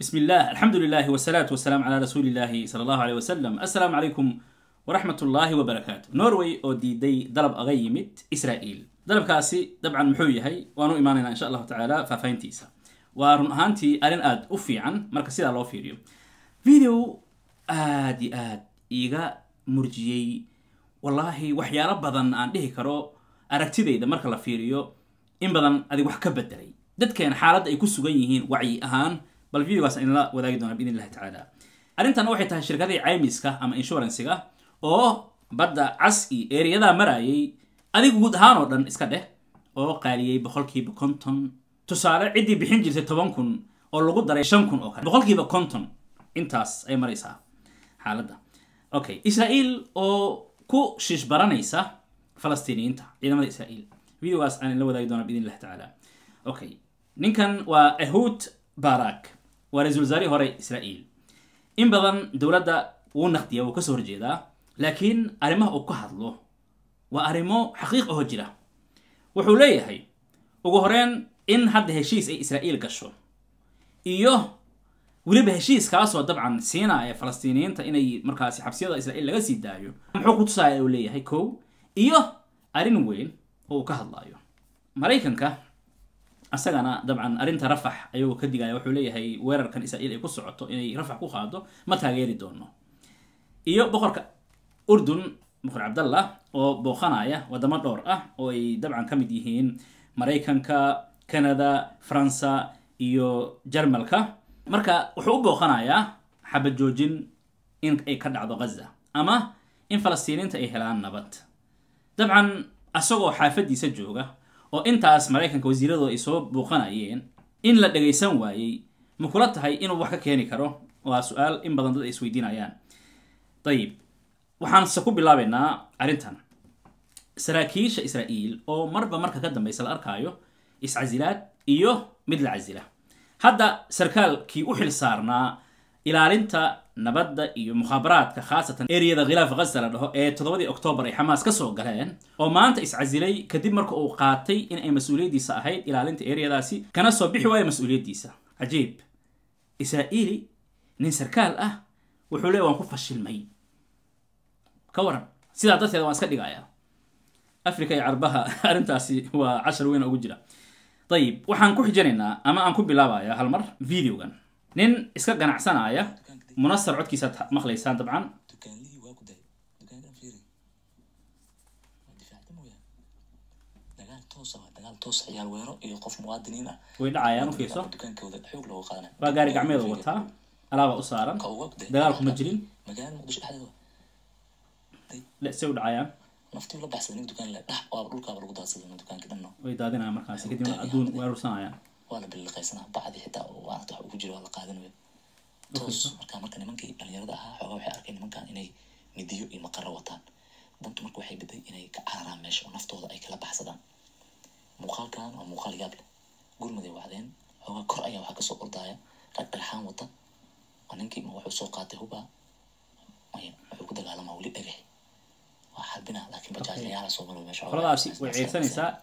بسم الله الحمد لله والصلاة والسلام على رسول الله صلى الله عليه وسلم السلام عليكم ورحمة الله وبركاته نوروي أو دي دي دلب أغيمت إسرائيل دلب كاسي طبعا محوي هي وانو إيماننا إن شاء الله تعالى ففاينتيسا ورن هانتي أرن آد أفي عن مركز سيدا الله فيديو فيديو آدي آد إيغا مرجيي والله وحيا بدن aan dhihi karo aragtidayda marka la fiiriyo in badan adig wax ka bedelay dadkeen xaaladda ay ku sugan yihiin wacyi ahaan bal videogaas idinla wadaagi doona biidn illahi tacaala arrintan waxay tahay shirkadii caymiska ama inshuransiga oo badda cas iyo ereyada maraayay adiga guud ahaan oo dhan iska dheh oo qaaliyey boqolkiiba konton tusaale ciddii bixin jirtay toban kun oo lagu daray shan kun oo kale boqolkiiba konton intaas ay maraysaa xaaladda okay israa'iil oo ku shish baranaysa falastiiniyiinta ciidamada israa'iil videogaas aan la wadaagi doona biidn illahi tacaala okay ninkan waa ahud barak waa ra-isul wasaarihii hore israa'iil in badan dowladda wuu naqdiya wuu kasoo horjeedaa laakiin arrimaha uu ka hadlo waa arrimo xaqiiq ahoo jira wuxuu leeyahay ugu horeyn in hadda heshiis ay israa'iil gasho iyo weliba heshiis kaasoo dabcan siinaaya falastiiniyiinta inay markaasi xabsiyada israa'iil laga sii daayo muxuu ku tusaaya uu leeyahay kow iyo arrin weyn oo uu ka hadlaayo maraykanka asagana dabcan arrinta rafax ayagoo ka digaya wuxuu leeyahay weerarkan israiil ay ku socoto inay rafax ku qaado ma taageeri doono iyo boqorka urdun boqor cabdallah oo booqanaya wadamo dhowr ah oo ay dabcan ka mid yihiin maraykanka canada faransa iyo jarmalka marka wuxuu u booqanayaa xabad joojin in ay ka dhacdo ghaza ama in falastiiniinta ay helaan nabad dabcan asagoo xaafaddiisa jooga oo intaas maraykanka wasiiradu ay soo buuqanayeen in la dhagaysan waayey ma kula tahay inuu wax ka keeni karo waa su-aal in badan dad ay isweydiinayaan ayib waxaanse ku bilaabaynaa arrintan saraakiisha israa'iil oo marba marka ka dambaysa la arkaayo is iscasilaad iyo mid la casila hadda sarkaalkii u xil saarnaa ilaalinta nabadda iyo mukhaabaraadka khaasatan ereyada khilaaf ghaza la dhaho ee toddobadii oktoobar ay xamaas ka soo galeen oo maanta iscasilay kadib marka uu qaatay in ay mas-uuliyaddiisa ahayd ilaalinta ereyadaasi kana soo bixi waayo mas-uuliyaddiisa cajiib israa'iili nin sarkaal ah wuxuu leey waan ku fashilmay ka waran sidaa darteeda waan iska dhigayaa africa iyo carbaha arrintaasi waa cashar weyn ugu jira dayib waxaan ku xijinaynaa ama aan ku bilaabayaa halmar mar videogan nin iska ganacsanaya munasar codkiisaad maqlaysaan dabcan way dhacayaan waa gaari gacmeeda wataa alaaba u saaran dagaalku ma jirin se u way daadinayaan markaasi kadibna adduun way waa la biliqaysana bacdi xitaa maarata wax ugu jiro waa la qaadanaya toos marka marka nimankii dhalinyarada ahaa xoogaa waxay arkay nimankan inay midiyo iyo maqaro wataan duntu marka waxay biday inay ka cararaan meesha oo naftooda ay kala baxsadaan muuqaalkan waa muuqaal yaab gurmaday wacdeen xoogaa kor ayaa waxaa kasoo ordaya rag dhagxaan wata waa ninkii ma wuxuu soo qaatay hubaa wuxuu ku dagaalama weli dhagax qoladaasi way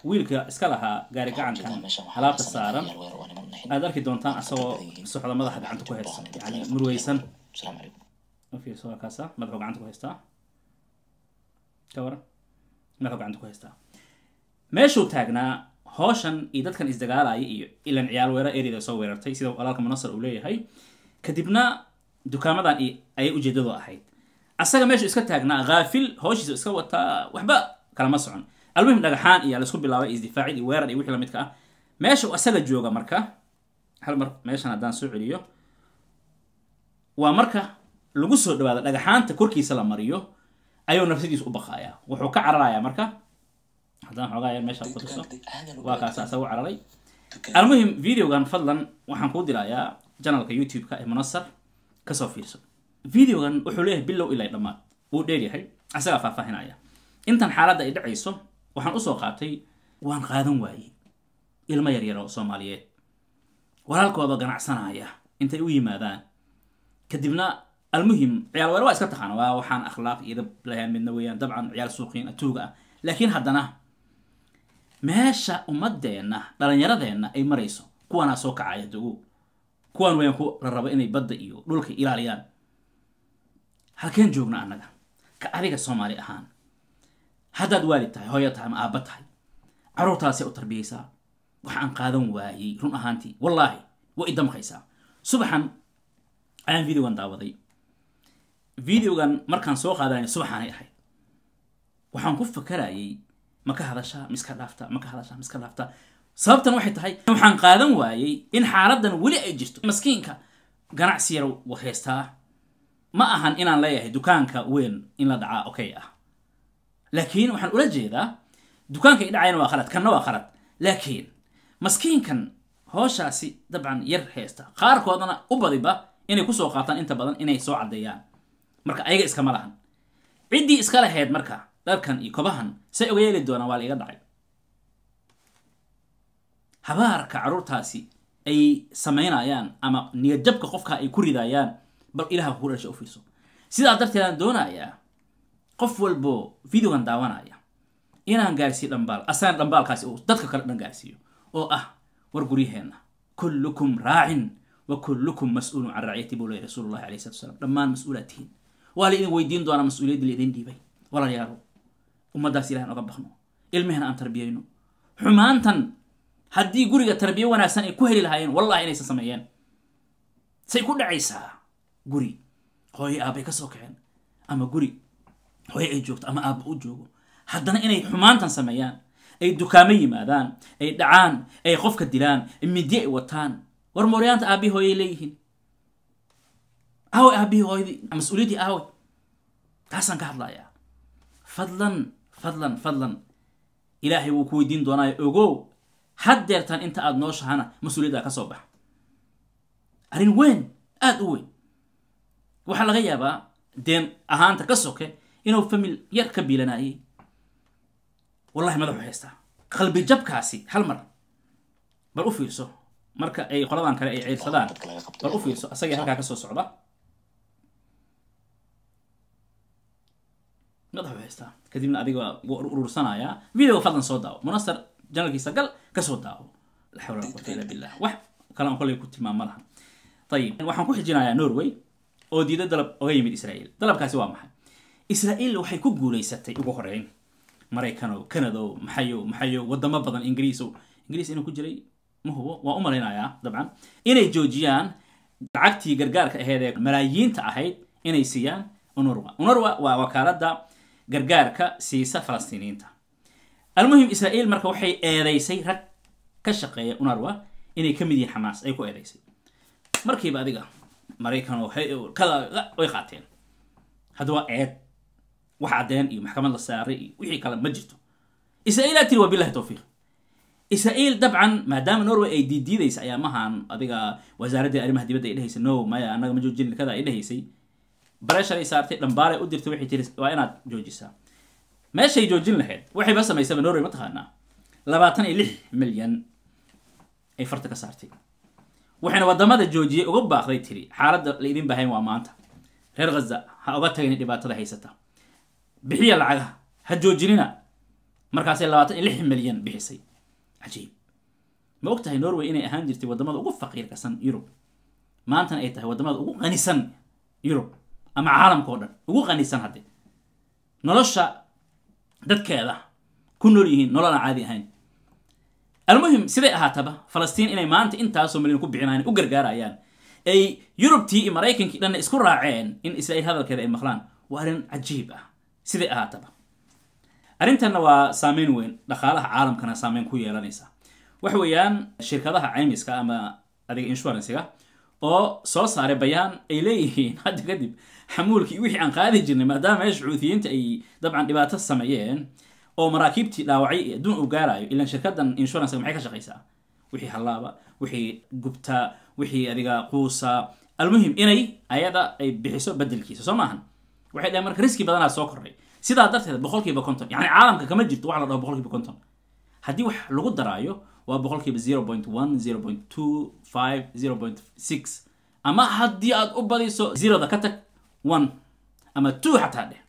wiilka iska lahaa gaari gacankan alaabta saaran aad arki doontaan asagoo socda madaxa gacanta ku haysan yani murweysan fiirso gacanta ku haystaa ka gacanta ku haystaa meeshuu taagnaa hooshan iyo dadkan isdagaalaya iyo ilan ciyaal weera eriyada soo weerartay sida walaalka munasar uu leeyahay kadibna dukaamadan ayay ujeedadu ahayd asaga meeshu iska taagnaa aafil howshiisa iska wataa waxba kalama socon almuhim dhagaxaan iyo laisku bilaabay isdifaacid iyo weerar iyo wixii lamidka ah meesha u asaga jooga marka hal mar meeshan haddaan soo celiyo waa marka lagu soo dhawaado dhagaxaanta korkiisa la mariyo ayuu nafsadiisa u baqayaa wuxuu ka cararayaa marka haddaan xoogaa meesha ku tuso waa kaas asagu cararay almuhim videogan fadlan waxaan kuu dirayaa janalka youtube-ka ee munasar kasoo fiirso videogan wuxuu leeyahay bilow ilaa dhammaad wuu dheeryahay isagaa faahfaahinaya intan xaaladda ay dhacayso waxaan usoo qaatay waan qaadan waayey ilmo yaryaro soomaaliyeed walaalkooda ganacsanaya intay u yimaadaan kadibna almuhim ciyaal weel waa iska taqaan waa waxaan akhlaaq idab lahayn midna weeyaan dabcan ciyaal suuqiin atuuga ah laakiin haddana meesha ummadeenna dhalinyaradeenna ay marayso kuwaanaa soo kacaya dugu kuwaan weyaan ku la rabo inay badda iyo dhulka ilaaliyaan halkeen joognaa annaga ka adiga soomaali ahaan haddaad waalid tahay hooyo tahay ama aabba tahay carruurtaasee u tarbiyaysaa wax aan qaadan waayey run ahaantii wallaahi waa idamqaysaa subaxan ayaan videogan daawaday videogan markaan soo qaadanayo subaxaanay ahayd waxaan ku fakarayay ma ka hadashaa miska dhaafta ma ka hadashaa miska dhaafta sababtan waxay tahay waxaan qaadan waayey in xaaladan weli ay jirto maskiinka ganacsi yar wuu haystaa ma ahan inaan leeyahay dukaanka weyn in la dhacaa okay ah laakiin waxaan ula jeedaa dukaanka idhacayana waa khalad kanna waa khalad laakiin maskiinkan hooshaasi dabcan yar haysta qaarkoodana u badiba inay kusoo qaataan inta badan inay soo caddeeyaan marka ayaga iskama lahan ciddii iska lahayd marka dharkan iyo kobahan say oga yeeli doonaan waa la iga dhacay habaarka carruurtaasi ay samaynayaan ama niyadjabka qofka ay ku ridayaan bal ilaha ku dhasha u fiirso sidaa darteedaan doonayaa qof walbo videogan daawanaya inaan gaarsiiyo dhambaal asaan dhambaalkaasi uu dadka kale dhan gaarsiiyo oo ah war guryaheenna kullukum raacin wa kullukum mas-uulun can raaciyati buu leeyahy rasuulullahi alayhi salatu wasalaam dhammaan mas-uulaad tihiin waa la idin weydiin doonaa mas-uuliyadda laidin dhiibay walaalayaalo ummadaas ilahan oga baqno ilmehena aan tarbiyayno xumaantan haddii guriga tarbiyo wanaagsan ay ku heli lahaayeen wallahi inaysan sameeyeen say ku dhacaysaa guri hooyo aabbay kasoo kaceen ama guri hooyo ay joogto ama aabba u joogo haddana inay xumaantan sameeyaan ay dukaamo yimaadaan ay dhacaan ay qofka dilaan midye ay wataan war mooryaanta aabbihi hooyay leeyihiin aaway aabbihi hooyadii mas-uuliyaddii aaway taasaan ka hadlayaa fadlan fadlan fadlan ilaahay wuu ku weydiin doonaa ogow had inta aad nooshahana mas-uuliyaddaa ka soo baxa arrin weyn aada u weyn waxaa laga yaabaa deen ahaanta ka soke inuu famil yar ka biilanayay wallahi madaxu haystaa qalbijabkaasi hal mar bal u fiirso marka ay qoladan kale ay ciirsadaan bal u fiirso asagii halkaa kasoo socda madaxu haystaa kadibna adiga wuu urursanayaa video fadlan soo daawo munasar janalkiisa gal kasoo daawo la xawla quwata ila billah wax kale aan kolay ku tilmaam malaha ayib waxaan ku xijinayaa norway oo diida dalab oga yimid israa'iil dalabkaasi waa maxay israa'iil waxay ku guulaysatay ugu horeyn maraykano canado maxayo maxayo wadamo badan ingiriiso ingiriis inuu ku jiray ma waa u malaynayaa dabcan inay joojiyaan lacagtii gargaarka aheyd ee malaayiinta ahayd inay siiyaan unurwa unurwa waa wakaaladda gargaarka siisa falastiiniinta almuhim israa'iil marka waxay eedaysay rag ka shaqeeya unurwa inay ka mid yihiin xamaas ay ku eedaysay markiiba adiga maraykan way qaateen hadda eed wax caddeen iyo maxkamad la saaray iyo wixii kale ma jirto israa'iilaa tiri waa bilahi towfiiq israa'iil dabcan maadaama norway ay diidiidaysa ayaa mahaan adiga wasaaraddii arrimaha dibadda ay dhehaysa no maya annaga ma joojin kada ay dhahaysay baresharay saartay dhambaaray u dirtay waxay tiri waa inaad joojisaa meeshay joojin lahayd waxayba samaysaba norway ma taqaanaa labaatan iyo lix milyan ay farta ka saartay وحنا وضمد الجوجي غبا خذي تري حارد ليدين بهين وامانتا غير غزة هأغطى جنيد بات هذا حيسته بحية العجة هالجوجي لنا مركز اللواتة اللي مليون بحسي عجيب ما وقتها النرويج إني أهان جرت وضمد غف فقير كسن يورو مانتا أيتها وضمد غني سن يورو أما عالم كورن غني سن هذي نلاش دت كذا كنوريه نلا عادي هين almuhim siday ahaataba falastiin inay maanta intaasoo milyan ku bixinaan u gargaarayaan ay yurubtii iyo maraykankii dhanna isku raaceen in isra'iil hadalkeeda ay maqlaan waa arrin cajiib ah siday ahaataba arrintanna waa saameyn weyn dhaqaalaha caalamkana saameyn ku yeelanaysa waxa weeyaan shirkadaha caymiska ama adiga inshuransiga oo soo saaray bayaan ay leeyihiin hadda kadib xamuulkii wixii aan qaadi jirnay maadaama scuudiyiinta ay dabcan dhibaato sameeyeen oo maraakiibtii dhaawacay ee adduun uu gaarayo ilan shirkadan insurancega maxay ka shaqaysaa wixii hallaaba wixii gubtaa wixii adiga quusa almuhim inay ayada ay bixiso bedelkiisa soo maahan waxay dhahen marka riski badanaa soo korray sidaa darteed boqolkiiba conton konton yani caalamka kama jirto wax la dhaho boqolkiiba conton haddii wax lagu daraayo waa boqolkiiba kiiba zero point one zero point two five zero point six ama haddii aad u badiso zeroda ka tag one ama two xataa dheh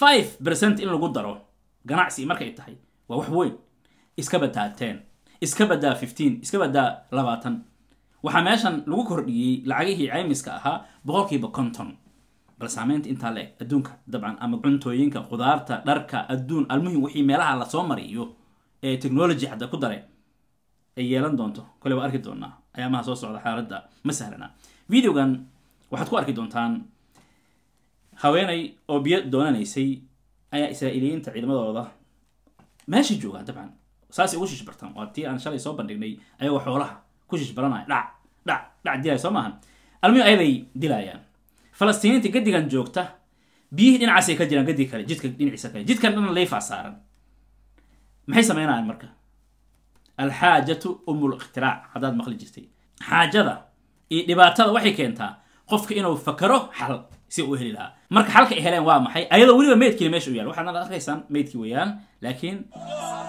five percent in lagu daro ganacsi markay tahay waa wax weyn iska badaa ten iska badaa fifteen iska badaa labaatan waxaa meeshan lagu kordhiyey lacagihii caymiska ahaa boqolkiiba conton bal saameynta intaa le-eg adduunka dabcan ama cuntooyinka khudaarta dharka adduun almuhim wixii meelaha lasoo mariyo ee technology hadda ku dare ay yeelan doonto kole waa arki doonaa ayaamaha soo socda xaaladda ma sahlana videogan waxaad ku arki doontaan haweenay oo biyo doonanaysay ayaa israa'iiliyiinta ciidamadooda meeshay joogaan dabcan saasay ugu shishbartaan waa tii aan shalay soo bandhignay ayagoo xoolaha ku shishbaranaya dhac dhac dhac dilaya soo maahan almuhim ayaday dilayaan falastiiniinta gadigan joogta biyihii dhinacaasay ka jiraan gadig kale jidka dhinaciisa kale jidkan dhana leifaa saaran maxay sameynayaan marka alxaajatu umul ikhtiraac haddaad maqli jirtay xaajada iyo dhibaatada waxay keentaa qofka inuu fakaro xal si u heli lahaa marka xalka ay heleen waa maxay ayadoo weliba meydkiina meesha u yaal waxaadna ad arkaysaan meydkii weeyaan laakiin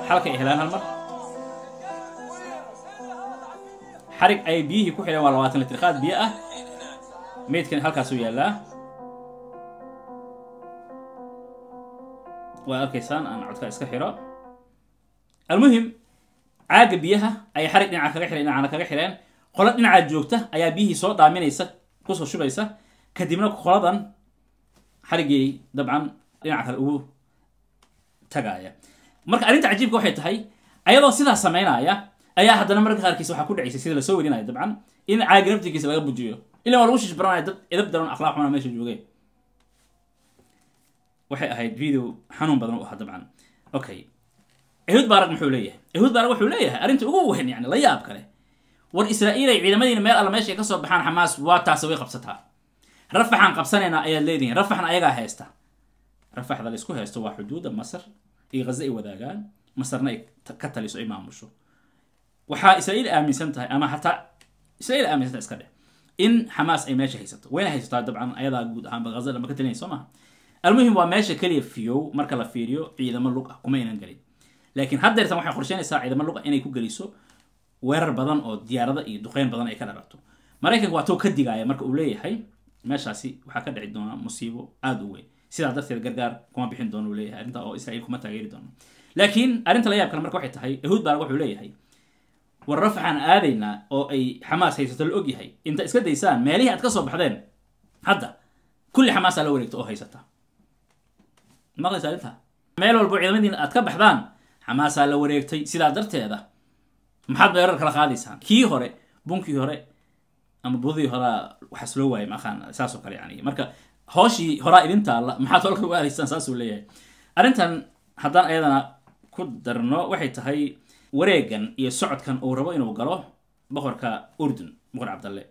xalka ay helaan hal xarig ay biyihii ku xidheen waa labaatan litir qaad biyo ah meydkana halkaasuu yaallaa waad arkaysaan aan codkaa iska xiro almuhim caaga biyaha ayay xarig dhinaca kaga xidheen dhinacana kaga xidheen qolo dhinacaa joogta ayaa biyihii soo dhaaminaysa kusoo shubaysa kadibna qoladan xariggii dabcan dhinac kale ugu tagaaya marka arrinta cajiibka waxay tahay ayadoo sidaa samaynaya ayaa haddana marka qaarkiis waxaa ku dhacaysay sida lasoo werinayo dabcan in caagi naftigiisa laga bujiyo ilaa waa lagu shish baranaya dad edab daran akhlaaq xuna meesha joogay waxay ahayd video xanuun badan u ahaa dabcan okay yahuud baarag muxuu leeyahay yahuud baarag wuxuu leeyahay arrinta ugu weyn yani la yaab kale war israa'iil ay ciidamadiina meel alla meesha ka soo baxaan xamaas waa taase way qabsataa rafaxan qabsanaynaa ayaad leedihiin rafaxna ayagaa haysta rafaxda laisku haysto waa xuduuda masar iyo ghaza ay wadaagaan masarna ay ka taliso ay maamusho waxaa israa'iil aaminsan tahay ama xataa israa'iil aaminsan tahay iska dheh in xamaas ay meesha haysato wayna haysataa dabcan ayadaa guud ahaanba ghaza lama ka talinaya soo almuhim waa meesha keliya fiyow marka la fiiriyo ciidamo lug ah kuma aynan gelin laakiin haddeertan waxay qorsheynaysaa ciidamo lug ah inay ku geliso weerar badan oo diyaarada iyo duqeyn badan ay ka dhalato maraykanka waa too ka digaaya marka uu leeyahay meeshaasi waxaa ka dhici doonaa musiibo aada u weyn sidaa darteed gargaar kuma bixin doono leeyahay arrinta oo israiil kuma taageeri doono laakiin arrinta la yaab kale marka waxay tahay yahuud baa wuxuu leeyahay war raf aadaynaa oo ay xamaas haysato la ogyahay inta iska daysaan meelihii aad ka soo baxdeen hadda kulli xamaasaa la wareegta oo haysata maqlaysa arrinta meel walbo ciidamadiin aad ka baxdaan xamaasaa la wareegtay sidaa darteeda maxaad weerar kala qaadaysaan kii hore bunkii hore ama budii horaa waxaas loo waayay maaqaan saasoo kale yani marka hooshii horaa idintaa maxaad holka uga ahaystaan saasuu leeyahay arrintan haddaan ayadana ku darno waxay tahay wareegan iyo socodkan uu rabo inuu galo boqorka urdun boqor cabdalle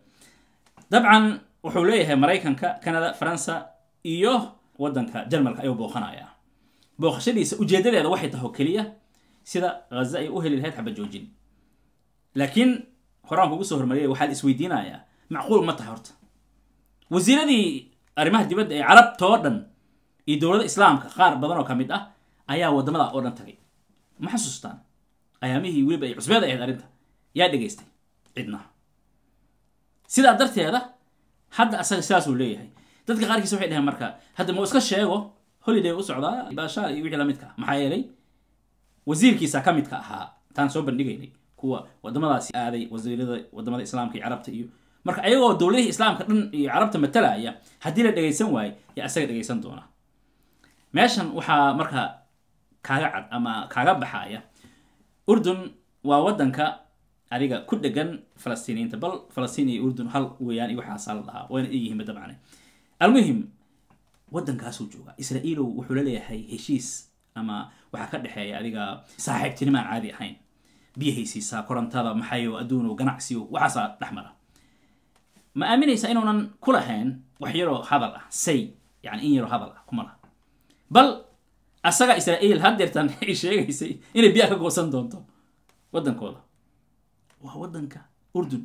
dabcan wuxuu leeyahay maraykanka canada faransa iyo waddanka jarmalka ayuu booqanayaa booqashadiisa ujeedadeeda waxay tahay oo keliya sida ghaza ay u heli lahayd xabajoojin joojin laakiin horaanka ugu soo hormariyay waxaa la isweydiinayaa macquul ma tahay horta wasiiradii arrimaha dibadda ee carabtoo dhan iyo dowlada islaamka qaar badan oo ka mid ah ayaa waddamada oo dhan tagay ma xasuustaan ayaamihii weliba ay cusbeed ahayd arrinta yaa dhegaystay cidna sidaa darteeda hadda asaga sidaasuu leeyahay dadka qaarkiis waxay dhaheen marka hadda ma iska sheego holiday u socdaa baashaar iyo wixii lamidka midka ah. maxaa yeelay wasiirkiisa ka midka ahaa taan soo bandhigaynay kuwa wadamadaasi aaday wasiirada wadamada islaamka iyo carabta iyo marka ayagoo dowladihii islaamka dhan iyo carabta matalaya haddii la dhegaysan waayo yaa asaga dhegaysan doona meeshan waxaa marka kaaga cad ama kaaga baxaya urdun waa wadanka adiga ku dhegan falastiiniyiinta bal falastiin iyo urdun hal weeyaan iyo waxaasaa la dhahaa wayna iyihiinba dabcan almuhim waddankaasuu jooga israa'iilow wuxuu la leeyahay heshiis ama waxaa ka dhexeeya adiga saaxiibtinimaan caadi ahayn biyahay siisaa korontada maxayo adduuno ganacsiyo waxaasaa dhexmara ma aaminaysaa inuunan ku lahayn wax yaroo hadal ah say yani in yaroo hadal ah kuma bal asaga israa'iil haddeertan ay sheegaysay inay biyaha ka goosan doonto waddankooda waa waddanka urdun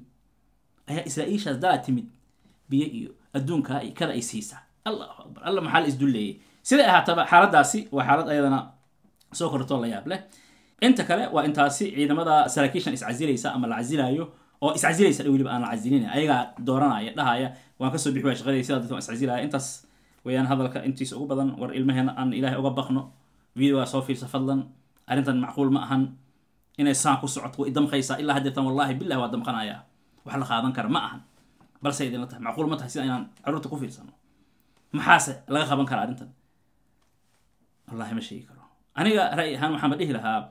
ayaa israa'iilshaas daa timid biyo iyo adduunkaa kada ay siisaa allahu akbar alla maxaa la isdulleeyay siday ahaataba xaaladaasi waa xaalad ayadana soo kortoo la yaab leh inta kale waa intaasi ciidamada saraakiishan iscasilaysa ama la casilayo oo iscasilaysa weliba aan la casilin ayagaa dooranaya dhahaya waan kasoo bixi waa shaqadii sidaa dadka iscasilaya intaas weeyaan hadalka intiisa ugu badan war ilmaheena aan ilaahay uga baqno videogaa soo fiirsa fadlan arrintan macquul ma ahan inay saan ku socoto way damqaysaa ilaa haddeertan wallaahi billahi waa damqanaya wax la qaadan kara ma ahan balse idinla tahay macquul ma tahay sida inaan carruurta ku fiirsano maxaase laga qaban karaa arrintan wallaahi ma sheegi karo aniga ra ahaan waxaan dhihi lahaa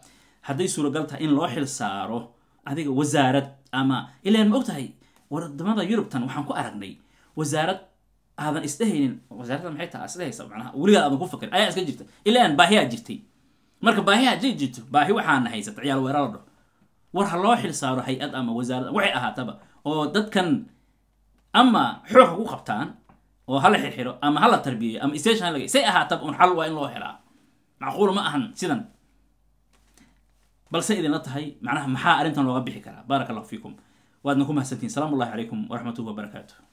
hadday suuragal tahay in loo xilsaaro adiga wasaarad ama ilaan ma og tahay waradamada yurubtan waxaan ku aragnay wasaarad aadan isdhehaynin wasaaradda maxay tahay isdhehaysa macnaha weligaa aadan ku fakirin ayaa iska jirta ilaan baahi jirtay marka baahi aad jirto baahi waxaana haysata ciyaal weeraro dho war ha loo xil hay-ad ama wasaarad waxay ahaataba oo dadkan ama xooga ku qabtaan oo hala xirxiro ama hala tarbiyeyo ama station say ahaataba un xal waa in loo xilaa معقول ما أهن سيدن بل سيدنا تهي معناها محا أرنتا لو بارك الله فيكم وأدنكم هستين سلام الله عليكم ورحمة الله وبركاته